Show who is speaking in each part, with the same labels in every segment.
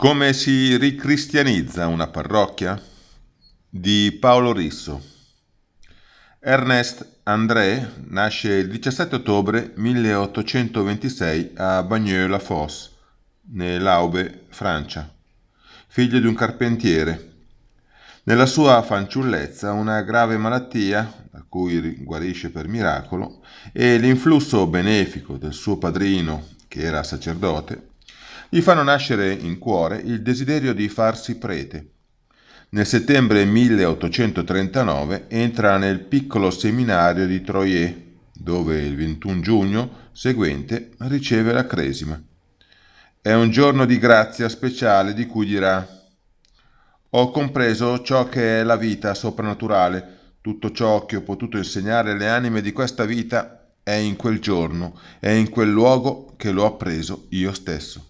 Speaker 1: Come si ricristianizza una parrocchia? Di Paolo Risso. Ernest André nasce il 17 ottobre 1826 a Bagneux-la-Fosse, nell'Aube, Francia, figlio di un carpentiere. Nella sua fanciullezza una grave malattia, da cui guarisce per miracolo, e l'influsso benefico del suo padrino, che era sacerdote, gli fanno nascere in cuore il desiderio di farsi prete. Nel settembre 1839 entra nel piccolo seminario di Troyes, dove il 21 giugno seguente riceve la cresima. È un giorno di grazia speciale di cui dirà Ho compreso ciò che è la vita soprannaturale, tutto ciò che ho potuto insegnare alle anime di questa vita è in quel giorno, è in quel luogo che l'ho appreso io stesso.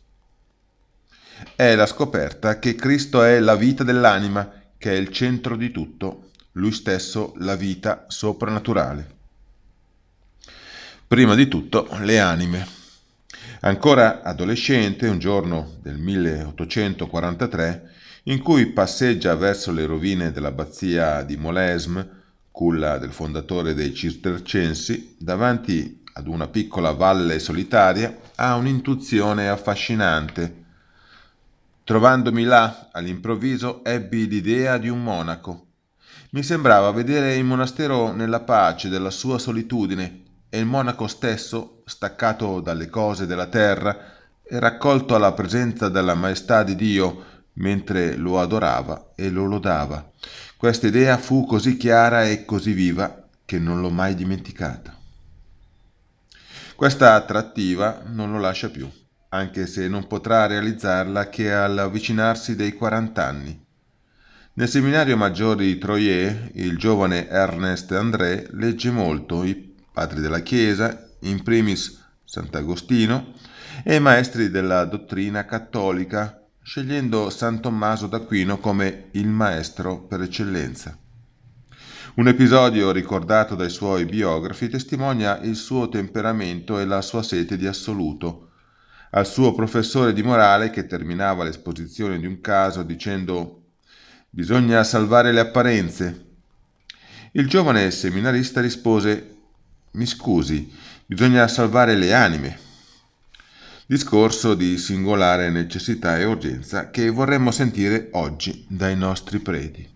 Speaker 1: È la scoperta che Cristo è la vita dell'anima, che è il centro di tutto, lui stesso la vita soprannaturale. Prima di tutto le anime. Ancora adolescente, un giorno del 1843, in cui passeggia verso le rovine dell'abbazia di Molesme, culla del fondatore dei Cistercensi, davanti ad una piccola valle solitaria, ha un'intuizione affascinante Trovandomi là, all'improvviso, ebbi l'idea di un monaco. Mi sembrava vedere il monastero nella pace della sua solitudine e il monaco stesso, staccato dalle cose della terra e raccolto alla presenza della maestà di Dio, mentre lo adorava e lo lodava. Questa idea fu così chiara e così viva che non l'ho mai dimenticata. Questa attrattiva non lo lascia più anche se non potrà realizzarla che all'avvicinarsi dei 40 anni. Nel seminario maggiore di Troyes, il giovane Ernest André legge molto i padri della Chiesa, in primis Sant'Agostino, e i maestri della dottrina cattolica, scegliendo San Tommaso d'Aquino come il maestro per eccellenza. Un episodio ricordato dai suoi biografi testimonia il suo temperamento e la sua sete di assoluto, al suo professore di morale che terminava l'esposizione di un caso dicendo bisogna salvare le apparenze. Il giovane seminarista rispose mi scusi, bisogna salvare le anime. Discorso di singolare necessità e urgenza che vorremmo sentire oggi dai nostri preti.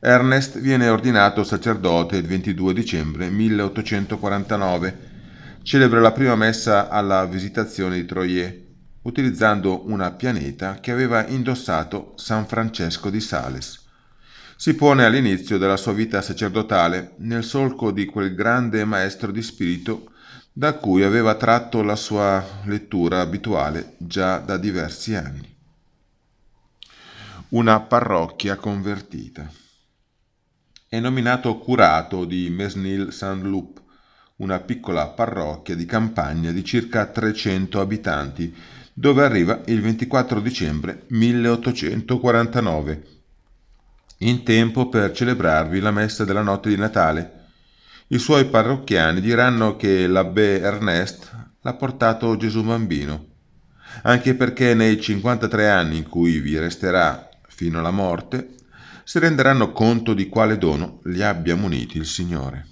Speaker 1: Ernest viene ordinato sacerdote il 22 dicembre 1849 celebra la prima messa alla visitazione di Troyes, utilizzando una pianeta che aveva indossato San Francesco di Sales. Si pone all'inizio della sua vita sacerdotale nel solco di quel grande maestro di spirito da cui aveva tratto la sua lettura abituale già da diversi anni. Una parrocchia convertita. È nominato curato di Mesnil Saint-Loup una piccola parrocchia di campagna di circa 300 abitanti, dove arriva il 24 dicembre 1849, in tempo per celebrarvi la messa della notte di Natale. I suoi parrocchiani diranno che l'abbè Ernest l'ha portato Gesù bambino, anche perché nei 53 anni in cui vi resterà fino alla morte, si renderanno conto di quale dono li abbia muniti il Signore.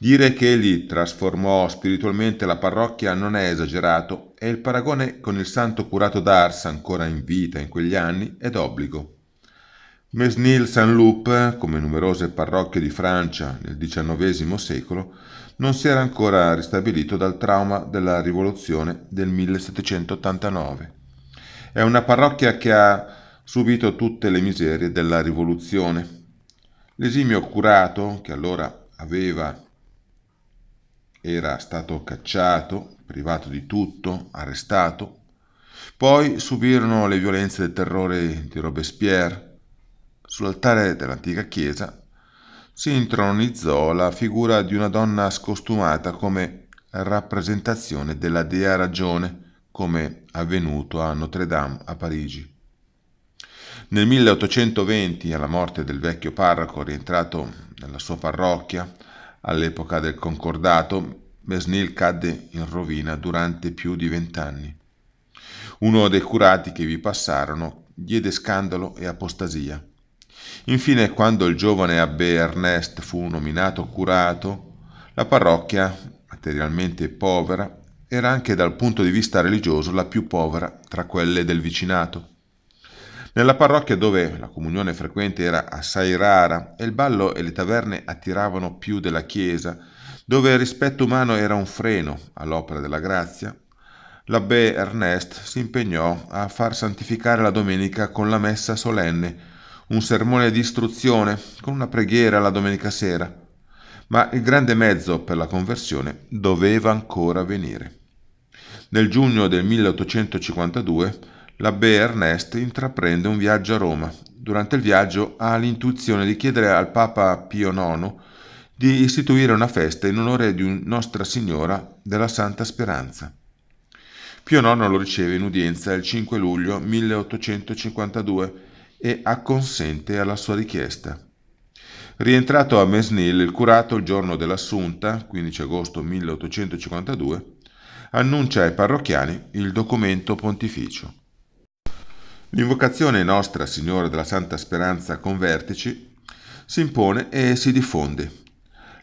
Speaker 1: Dire che egli trasformò spiritualmente la parrocchia non è esagerato e il paragone con il santo curato d'Ars, ancora in vita in quegli anni, è d'obbligo. Mesnil Saint-Loup, come numerose parrocchie di Francia nel XIX secolo, non si era ancora ristabilito dal trauma della rivoluzione del 1789. È una parrocchia che ha subito tutte le miserie della rivoluzione. L'esimio curato, che allora aveva era stato cacciato, privato di tutto, arrestato. Poi subirono le violenze del terrore di Robespierre. Sull'altare dell'antica chiesa si intronizzò la figura di una donna scostumata come rappresentazione della dea ragione, come avvenuto a Notre Dame a Parigi. Nel 1820, alla morte del vecchio parroco rientrato nella sua parrocchia, All'epoca del concordato, Mesnil cadde in rovina durante più di vent'anni. Uno dei curati che vi passarono diede scandalo e apostasia. Infine, quando il giovane abbe Ernest fu nominato curato, la parrocchia, materialmente povera, era anche dal punto di vista religioso la più povera tra quelle del vicinato. Nella parrocchia dove la comunione frequente era assai rara e il ballo e le taverne attiravano più della chiesa, dove il rispetto umano era un freno all'opera della grazia, l'abbè Ernest si impegnò a far santificare la domenica con la messa solenne, un sermone di istruzione con una preghiera la domenica sera, ma il grande mezzo per la conversione doveva ancora venire. Nel giugno del 1852 l'abbé Ernest intraprende un viaggio a Roma. Durante il viaggio ha l'intuizione di chiedere al Papa Pio IX di istituire una festa in onore di Nostra Signora della Santa Speranza. Pio IX lo riceve in udienza il 5 luglio 1852 e acconsente alla sua richiesta. Rientrato a Mesnil, il curato il giorno dell'assunta, 15 agosto 1852, annuncia ai parrocchiani il documento pontificio. L'invocazione Nostra Signora della Santa Speranza Convertici si impone e si diffonde.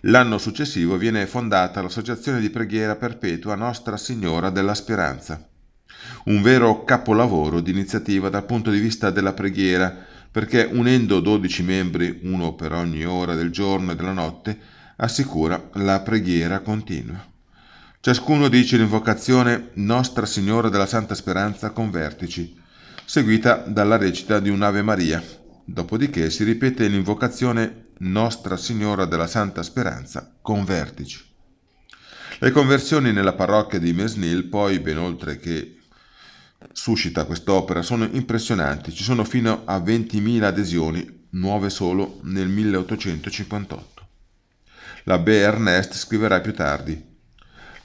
Speaker 1: L'anno successivo viene fondata l'Associazione di Preghiera Perpetua Nostra Signora della Speranza, un vero capolavoro di iniziativa dal punto di vista della preghiera, perché unendo 12 membri, uno per ogni ora del giorno e della notte, assicura la preghiera continua. Ciascuno dice l'invocazione Nostra Signora della Santa Speranza Convertici, seguita dalla recita di un'Ave Maria. Dopodiché si ripete l'invocazione Nostra Signora della Santa Speranza, convertici. Le conversioni nella parrocchia di Mesnil, poi, ben oltre che suscita quest'opera, sono impressionanti. Ci sono fino a 20.000 adesioni, nuove solo nel 1858. L'abbé Ernest scriverà più tardi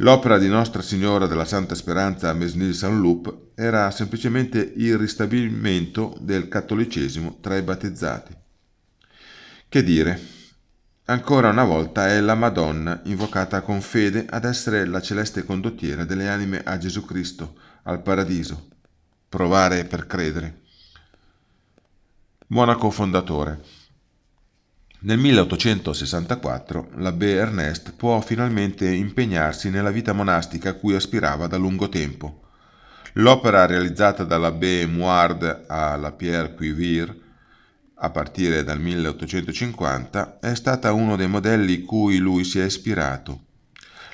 Speaker 1: L'opera di Nostra Signora della Santa Speranza a Mesnil-Saint-Loup era semplicemente il ristabilimento del cattolicesimo tra i battezzati. Che dire, ancora una volta è la Madonna invocata con fede ad essere la celeste condottiera delle anime a Gesù Cristo, al paradiso. Provare per credere. Monaco fondatore. Nel 1864 l'abbé Ernest può finalmente impegnarsi nella vita monastica a cui aspirava da lungo tempo. L'opera realizzata dall'abbé Mouard a La Pierre Cuivir a partire dal 1850 è stata uno dei modelli cui lui si è ispirato.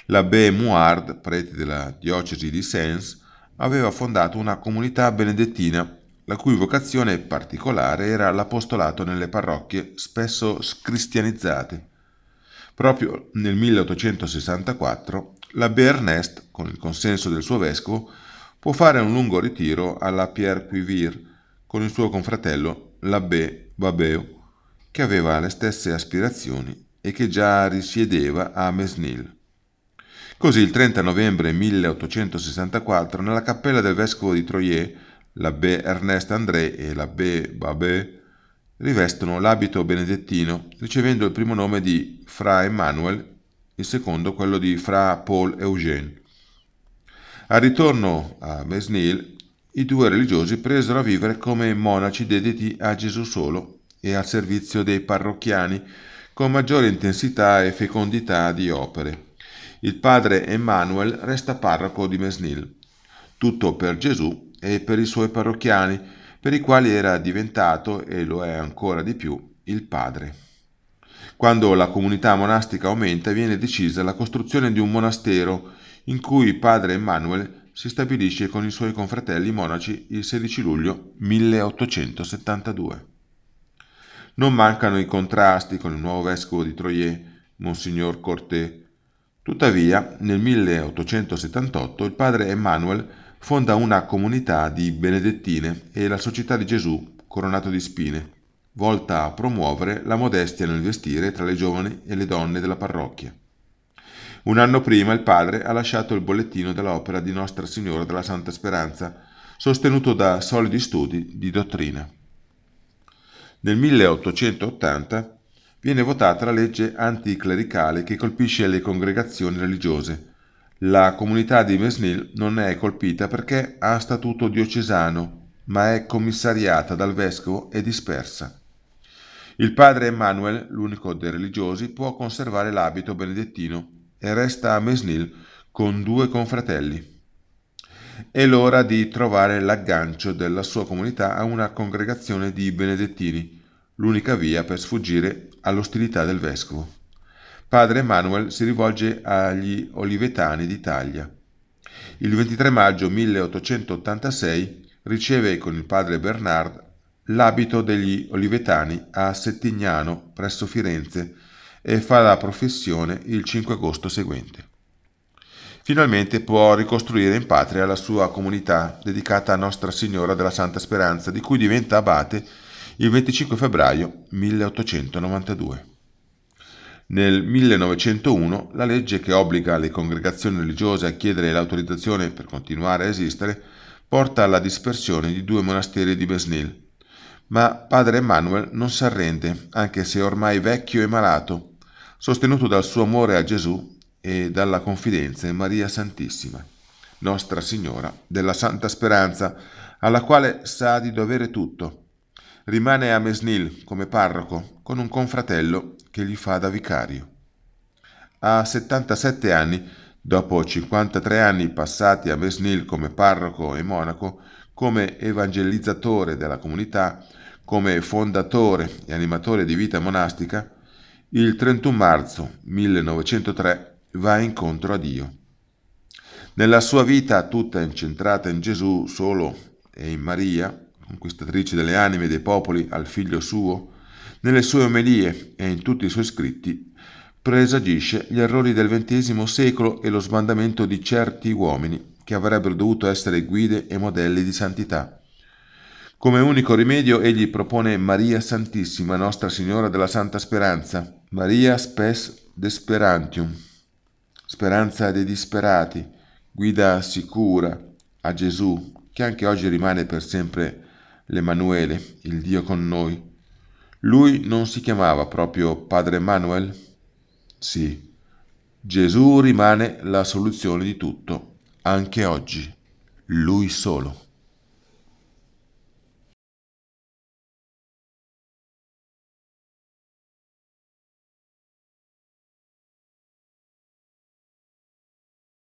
Speaker 1: L'abbé Mouard, prete della diocesi di Sens, aveva fondato una comunità benedettina la cui vocazione particolare era l'apostolato nelle parrocchie spesso scristianizzate. Proprio nel 1864 la Ernest, con il consenso del suo vescovo, può fare un lungo ritiro alla Pierre Cuivir con il suo confratello l'abbé Babeo, che aveva le stesse aspirazioni e che già risiedeva a Mesnil. Così il 30 novembre 1864 nella cappella del vescovo di Troyes l'abbé Ernest André e l'abbé Babé rivestono l'abito benedettino ricevendo il primo nome di Fra Emmanuel, il secondo quello di Fra Paul Eugène. Al ritorno a Mesnil, i due religiosi presero a vivere come monaci dediti a Gesù solo e al servizio dei parrocchiani con maggiore intensità e fecondità di opere. Il padre Emmanuel resta parroco di Mesnil. Tutto per Gesù e per i suoi parrocchiani, per i quali era diventato, e lo è ancora di più, il padre. Quando la comunità monastica aumenta viene decisa la costruzione di un monastero in cui padre Emanuele si stabilisce con i suoi confratelli monaci il 16 luglio 1872. Non mancano i contrasti con il nuovo vescovo di Troyes, Monsignor Corté. Tuttavia, nel 1878 il padre Emmanuel fonda una comunità di benedettine e la Società di Gesù coronato di spine, volta a promuovere la modestia nel vestire tra le giovani e le donne della parrocchia. Un anno prima il padre ha lasciato il bollettino dell'opera di Nostra Signora della Santa Speranza, sostenuto da solidi studi di dottrina. Nel 1880 viene votata la legge anticlericale che colpisce le congregazioni religiose, la comunità di Mesnil non è colpita perché ha statuto diocesano, ma è commissariata dal vescovo e dispersa. Il padre Emanuel, l'unico dei religiosi, può conservare l'abito benedettino e resta a Mesnil con due confratelli. È l'ora di trovare l'aggancio della sua comunità a una congregazione di benedettini, l'unica via per sfuggire all'ostilità del vescovo. Padre Emanuel si rivolge agli Olivetani d'Italia. Il 23 maggio 1886 riceve con il padre Bernard l'abito degli Olivetani a Settignano presso Firenze e fa la professione il 5 agosto seguente. Finalmente può ricostruire in patria la sua comunità dedicata a Nostra Signora della Santa Speranza, di cui diventa abate il 25 febbraio 1892 nel 1901 la legge che obbliga le congregazioni religiose a chiedere l'autorizzazione per continuare a esistere porta alla dispersione di due monasteri di Besnil. Ma padre Emanuel non si arrende, anche se ormai vecchio e malato, sostenuto dal suo amore a Gesù e dalla confidenza in Maria Santissima, Nostra Signora della Santa Speranza, alla quale sa di dovere tutto rimane a Mesnil come parroco con un confratello che gli fa da vicario. A 77 anni, dopo 53 anni passati a Mesnil come parroco e monaco, come evangelizzatore della comunità, come fondatore e animatore di vita monastica, il 31 marzo 1903 va incontro a Dio. Nella sua vita tutta incentrata in Gesù solo e in Maria, conquistatrice delle anime e dei popoli, al figlio suo, nelle sue omelie e in tutti i suoi scritti, presagisce gli errori del XX secolo e lo sbandamento di certi uomini che avrebbero dovuto essere guide e modelli di santità. Come unico rimedio egli propone Maria Santissima, Nostra Signora della Santa Speranza, Maria Spes Desperantium, speranza dei disperati, guida sicura a Gesù, che anche oggi rimane per sempre l'Emanuele, il Dio con noi. Lui non si chiamava proprio Padre Emanuel? Sì, Gesù rimane la soluzione di tutto, anche oggi, lui solo.